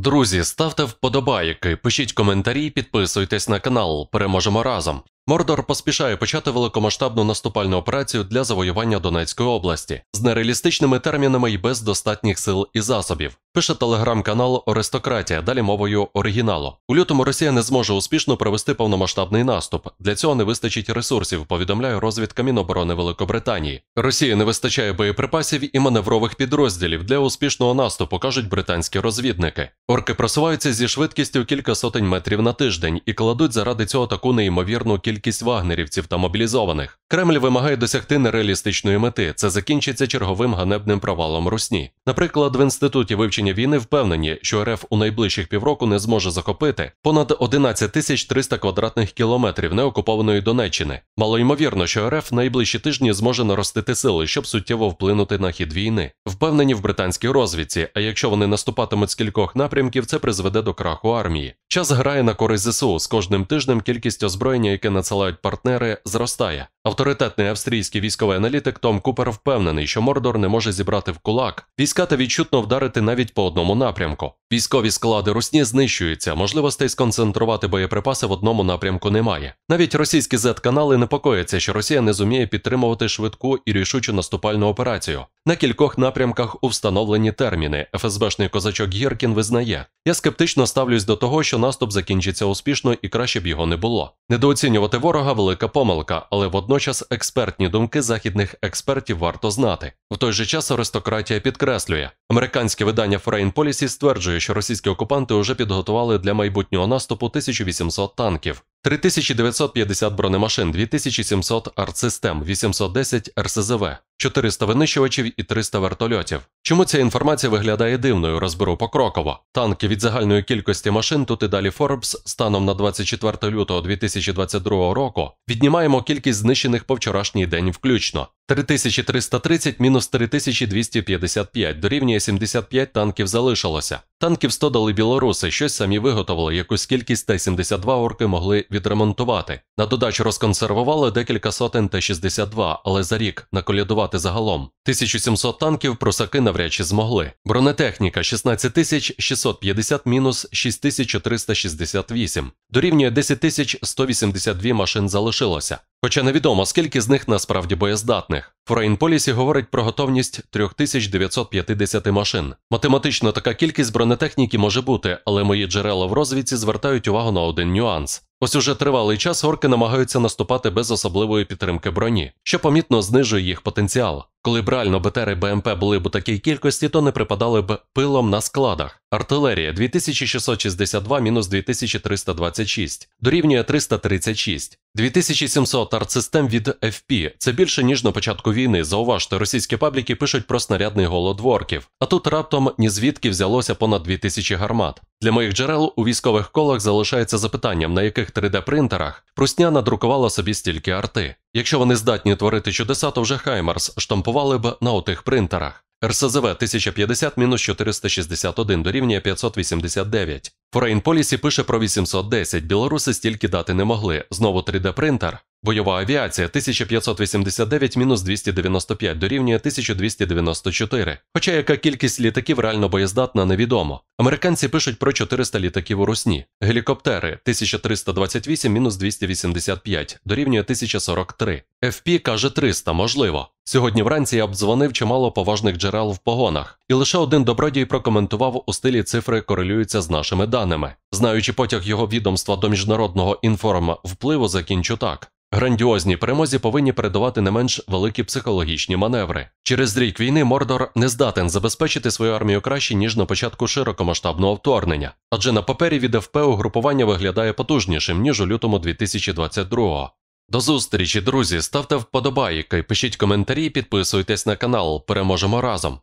Друзі, ставте вподобайки, пишіть коментарі, підписуйтесь на канал. Переможемо разом. Мордор поспішає почати великомасштабну наступальну операцію для завоювання Донецької області з нереалістичними термінами і без достатніх сил і засобів. Пише телеграм-канал Ористократія, далі мовою оригіналу. У лютому Росія не зможе успішно провести повномасштабний наступ. Для цього не вистачить ресурсів. Повідомляє розвідка Міноборони Великобританії. Росії не вистачає боєприпасів і маневрових підрозділів для успішного наступу, кажуть британські розвідники. Орки просуваються зі швидкістю кілька сотень метрів на тиждень і кладуть заради цього таку неймовірну кількість вагнерівців та мобілізованих. Кремль вимагає досягти нереалістичної мети. Це закінчиться черговим ганебним провалом русні. Наприклад, в інституті вивчення закінчення війни впевнені, що РФ у найближчих півроку не зможе захопити понад 11 тисяч 300 квадратних кілометрів неокупованої Донеччини. Малоймовірно, що РФ в найближчі тижні зможе наростити сили, щоб суттєво вплинути на хід війни, впевнені в британській розвідці. А якщо вони наступатимуть з кількох напрямків, це призведе до краху армії. Час грає на користь ЗСУ з кожним тижнем кількість озброєння, яке надсилають партнери, зростає. Авторитетний австрійський військовий аналітик Том Купер впевнений, що Мордор не може зібрати в кулак війська та відчутно вдарити навіть по одному напрямку. Військові склади русні знищуються, можливостей сконцентрувати боєприпаси в одному напрямку немає. Навіть російські z канали непокояться, що Росія не зуміє підтримувати швидку і рішучу наступальну операцію. На кількох напрямках у встановлені терміни. ФСБшний козачок Гіркін визнає: я скептично ставлюсь до того, що наступ закінчиться успішно і краще б його не було. Недооцінювати ворога велика помилка, але водночас експертні думки західних експертів варто знати. В той же час аристократія підкреслює. Американське видання Foreign Policy стверджує, що російські окупанти вже підготували для майбутнього наступу 1800 танків. 3950 бронемашин, 2700 артсистем, 810 РСЗВ, 400 винищувачів і 300 вертольотів. Чому ця інформація виглядає дивною? Розберу покроково. Танки від загальної кількості машин тут і далі Форбс станом на 24 лютого 2022 року віднімаємо кількість знищених по вчорашній день включно. 3330 мінус 3255 дорівнює 75 танків залишилося. Танків 100 дали білоруси, щось самі виготовили, якусь кількість Т-72 орки могли відремонтувати. На додачу розконсервували декілька сотень Т-62, але за рік наколядувати підготувати загалом. 1700 танків просаки навряд чи змогли. Бронетехніка 16650 мінус 6368. Дорівнює 10182 машин залишилося. Хоча невідомо, скільки з них насправді боєздатних. Foreign Policy говорить про готовність 3950 машин. Математично така кількість бронетехніки може бути, але мої джерела в розвідці звертають увагу на один нюанс. Ось уже тривалий час орки намагаються наступати без особливої підтримки броні, що помітно знижує їх потенціал. Коли б реально БТР і БМП були б у такій кількості, то не припадали б пилом на складах. Артилерія 2662 мінус 2326 дорівнює 336, 2700 артсистем від FP. Це більше ніж на початку війни. Зауважте, російські пабліки пишуть про снарядний голодворків, А тут раптом ні звідки взялося понад 2000 гармат. Для моїх джерел у військових колах залишається запитанням, на яких 3D-принтерах Прусня надрукувала собі стільки арти. Якщо вони здатні творити чудеса, то вже Хаймарс штампували б на отих принтерах. РСЗВ 1050-461 дорівнює 589. Foreign Policy пише про 810. Білоруси стільки дати не могли. Знову 3D принтер. Бойова авіація 1589-295 дорівнює 1294. Хоча яка кількість літаків реально боєздатна, невідомо. Американці пишуть про 400 літаків у русні, гелікоптери 1328-285 дорівнює 1043. FP каже 300, можливо. Сьогодні вранці я обдзвонив чимало поважних джерел в погонах, і лише один добродій прокоментував у стилі цифри корелюються з нашими даними. Знаючи потяг його відомства до міжнародного інформа впливу, закінчу так. Грандіозні перемозі повинні передавати не менш великі психологічні маневри. Через рік війни Мордор не здатен забезпечити свою армію краще ніж на початку широкомасштабного вторгнення, адже на папері від ФП угрупування виглядає потужнішим ніж у лютому 2022-го. До зустрічі, друзі! Ставте вподобайки, пишіть коментарі, підписуйтесь на канал. Переможемо разом.